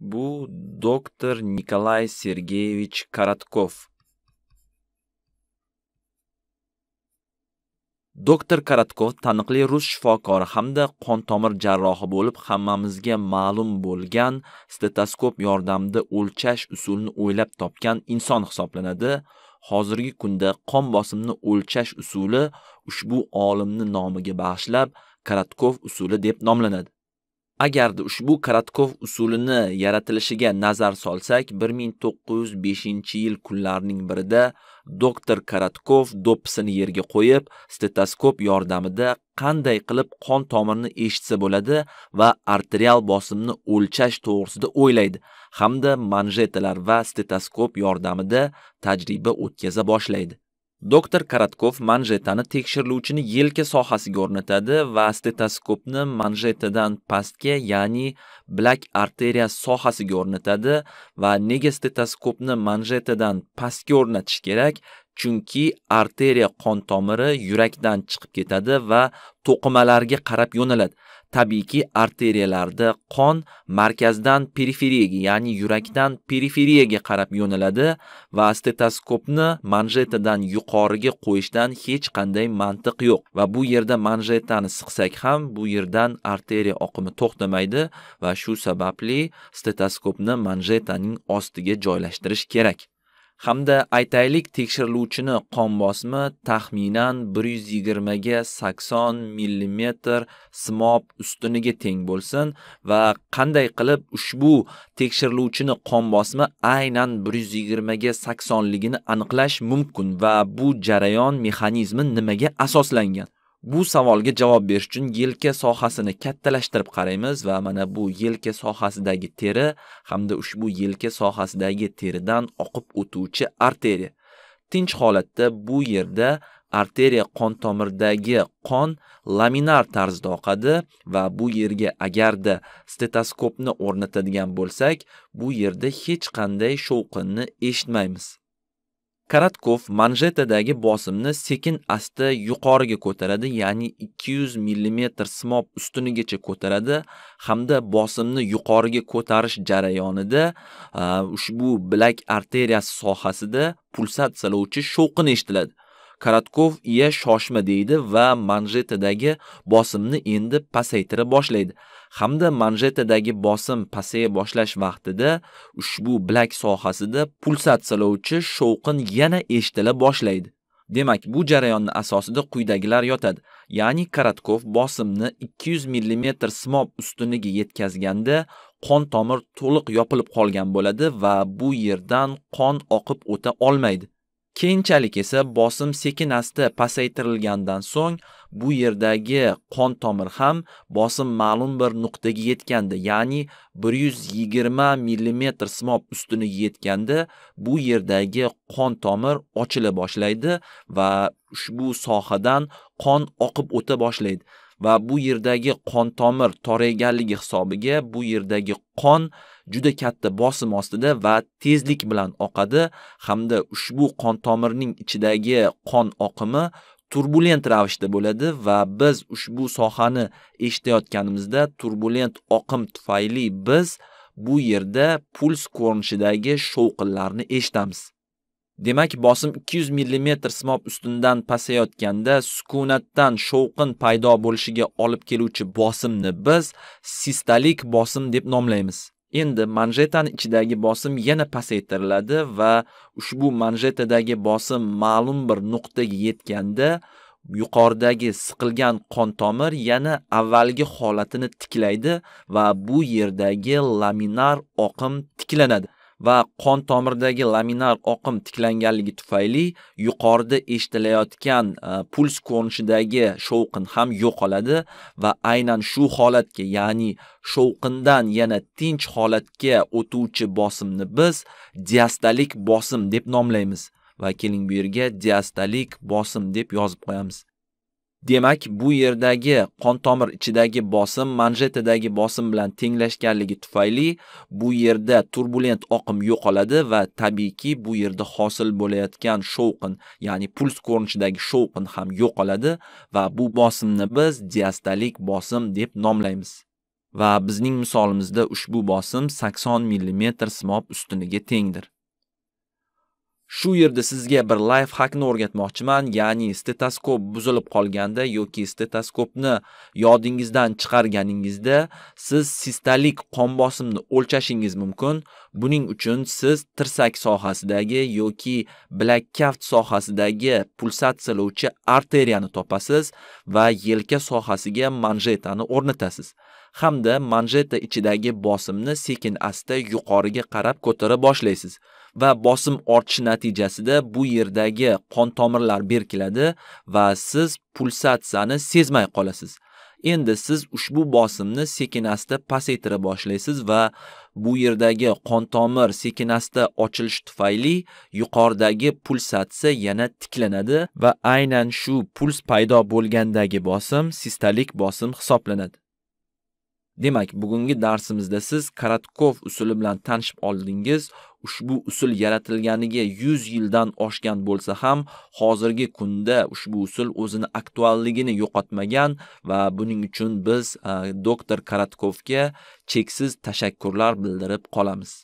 Bu doktor Nikolay Sergeyevich Karatkov. Doktor Karatkov taniqli rus shifokori hamda qon tomir jarrohi bo'lib, hammamizga ma'lum bo'lgan stetoskop yordamida o'lchash usulini o'ylab topgan inson hisoblanadi. Hozirgi kunda qon bosimini o'lchash usuli ushbu olimning nomiga bag'ishlab Karatkov usuli deb nomlanadi. Agarda ushbu Karatkov usulini yaratilishiga nazar solsak, 1905-yil kunlarning birida doktor Karatkov do'ppisini yerga qo'yib, stetoskop yordamida qanday qilib qon tomirini eshitsa bo'ladi va arterial bosimni o'lchash to'g'risida o'ylaydi hamda manjetalar va stetoskop yordamida tajriba o'tkaza boshlaydi. Doktor Karatkov manjetani tekshiruvchini yelka sohasiga o'rnatadi va stetoskopni manjetadan pastga, ya'ni black arteriya sohasiga o'rnatadi va nega stetoskopni manjetadan pastga o'rnatish kerak? Chunki arteriya qon tomiri yurakdan chiqib ketadi va to'qimalarga qarab yo'naladi. tabiiyki arteriyalarda qon markazdan periferiyaga, ya'ni yurakdan periferiyaga qarab yo'naladi va stetoskopni manjetadan yuqoriga qo'yishdan hech qanday mantiq yo'q va bu yerda manjetani siqsak ham bu yerdan arteriya oqimi to'xtamaydi va shu sababli stetoskopni manjetaning ostiga joylashtirish kerak. hamda aytaylik tekshiruvchini qon bosimi taxminan 120 ga 80 mm simob ustuniga teng bo'lsin va qanday qilib ushbu tekshiruvchini qon bosimi aynan 120 ga 80 ligini aniqlash mumkin va bu jarayon mexanizmi nimaga asoslangan? Bu savolga javob berish uchun yelka sohasini kattalashtirib qaraymiz va mana bu yelka sohasidagi teri hamda ushbu yelka sohasidagi teridan oqib o'tuvchi arteriya. Tinch holatda bu yerda arteriya qon tomiridagi qon laminar tarzda oqadi va bu yerga agarda stetoskopni o'rnatadigan bo'lsak, bu yerda hech qanday shovqinni eshitmaymiz. Karatkov manjetadagi bosimni sekin asta yuqoriga ko'taradi, ya'ni 200 mm smob ustunigacha ko'taradi hamda bosimni yuqoriga ko'tarish jarayonida ushbu bilak arteriyasi sohasida pulsatsiyalovchi shovqin eshitiladi. Karatkov "Iya, shoshma" deydi va manjetadagi bosimni endi pasaytira boshlaydi. hamda manjetadagi bosim pasaya boshlash vaqtida ushbu bilak sohasida pulsatsiyalovchi shovqin yana eshitila boshlaydi. Demak, bu jarayonni asosida quyidagilar yotadi. Ya'ni Karatkov bosimni 200 mm smob ustuniga yetkazganda qon tomir to'liq yopilib qolgan bo'ladi va bu yerdan qon oqib o'ta olmaydi. Keyinchalik esa bosim sekin asta pasaytirilgandan so'ng bu yerdagi qon tomir ham bosim ma'lum bir nuqtaga yetganda, ya'ni 120 mm simob ustuniga yetganda bu yerdagi qon tomir ochila boshlaydi va ushbu sohadan qon oqib o'ta boshlaydi. va bu yerdagi qon tomir torayganligi hisobiga bu yerdagi qon juda katta bosim ostida va tezlik bilan oqadi hamda ushbu qon tomirning ichidagi qon oqimi turbulent ravishda bo'ladi va biz ushbu sohani eshitayotganimizda turbulent oqim tufayli biz bu yerda puls ko'rinishidagi shovqinlarni eshitamiz Demak, bosim 200 mm simob ustundan pasayotganda sukunatdan shovqin paydo bo'lishiga olib keluvchi bosimni biz sistolik bosim deb nomlaymiz. Endi manjetan ichidagi bosim yana pasaytiriladi va ushbu manjetadagi bosim ma'lum bir nuqtaga yetganda yuqoridagi siqilgan qon tomir yana avvalgi holatini tiklaydi va bu yerdagi laminar oqim tiklanadi. va qon tomiridagi laminar oqim tiklanganligi tufayli yuqorida eshitilayotgan e, puls ko'rinishidagi shovqin ham yo'qoladi va aynan shu holatga, ya'ni shovqindan yana tinch holatga o'tuvchi bosimni biz diastalik bosim deb nomlaymiz va keling bu yerga diastalik bosim deb yozib qo'yamiz. Demak, bu yerdagi qon tomir ichidagi bosim manjetadagi bosim bilan tenglashganligi tufayli bu yerda turbulent oqim yo'qoladi va tabiiyki bu yerda hosil bo'layotgan shovqin, ya'ni puls ko'rinishidagi shovqin ham yo'qoladi va bu bosimni biz diastalik bosim deb nomlaymiz. Va bizning misolimizda ushbu bosim 80 mm simob ustuniga tengdir. Shu yerda sizga bir life hackni o'rgatmoqchiman, ya'ni stetoskop buzilib qolganda yoki stetoskopni yodingizdan chiqarganingizda siz sistolik qon bosimini o'lchashingiz mumkin. Buning uchun siz tirsak sohasidagi yoki bilak kaft sohasidagi pulsatsiyalovchi arteriyani topasiz va yelka sohasiga manjetani o'rnatasiz hamda manjeta ichidagi bosimni sekin-asta yuqoriga qarab ko'tara boshlaysiz. va bosim ortishi natijasida bu yerdagi qon tomirlar berkiladi va siz pulsatsiyani sezmay qolasiz. Endi siz ushbu bosimni sekin asta pasaytira boshlaysiz va bu yerdagi qon tomir sekin asta ochilishi tufayli yuqoridagi pulsatsiya yana tiklanadi va aynan shu puls paydo bo'lgandagi bosim sistalik bosim hisoblanadi. Demak, bugungi darsimizda siz Karatkov usuli bilan tanishib oldingiz. ushbu usul yaratilganiga 100 yildan oshgan bo'lsa ham, hozirgi kunda ushbu usul o'zini aktualligini yo'qotmagan va buning uchun biz doktor Karatkovga cheksiz tashakkurlar bildirib qolamiz.